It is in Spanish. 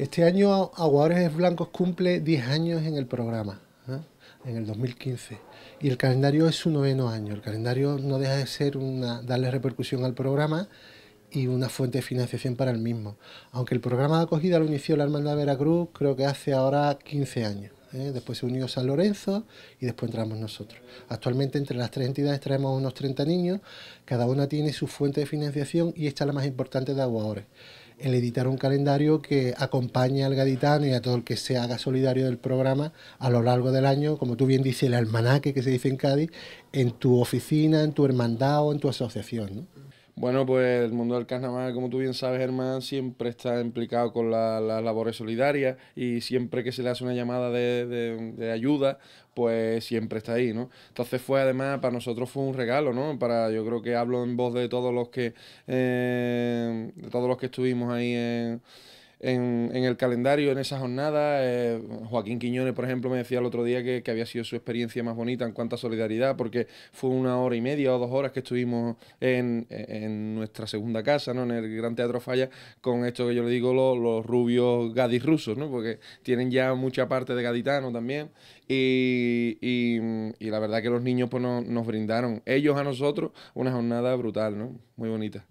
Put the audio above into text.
Este año Aguadores Blancos cumple 10 años en el programa, ¿eh? en el 2015. Y el calendario es su noveno año. El calendario no deja de ser una, darle repercusión al programa y una fuente de financiación para el mismo. Aunque el programa de acogida lo inició la Hermandad Veracruz, creo que hace ahora 15 años. ¿eh? Después se unió San Lorenzo y después entramos nosotros. Actualmente entre las tres entidades traemos unos 30 niños, cada una tiene su fuente de financiación y esta es la más importante de Aguadores el editar un calendario que acompañe al gaditano y a todo el que se haga solidario del programa a lo largo del año, como tú bien dices, el almanaque que se dice en Cádiz, en tu oficina, en tu hermandad o en tu asociación. ¿no? Bueno, pues el mundo del carnaval, como tú bien sabes, Germán, siempre está implicado con las labores solidarias y siempre que se le hace una llamada de, ayuda, pues siempre está ahí, ¿no? Entonces fue además, para nosotros fue un regalo, ¿no? Para, yo creo que hablo en voz de todos los que eh, que estuvimos ahí en, el calendario, en esa jornada. Eh, Joaquín Quiñones, por ejemplo, me decía el otro día que, había sido su experiencia más bonita en cuanto a solidaridad, porque fue una hora y media o dos horas que estuvimos en, nuestra segunda casa, ¿no? en el Gran Teatro Falla, con esto que yo le digo los, rubios gadis rusos, ¿no? porque tienen ya mucha parte de gaditano también. Y, la verdad que los niños pues, nos brindaron, ellos a nosotros, una jornada brutal, ¿no? muy bonita.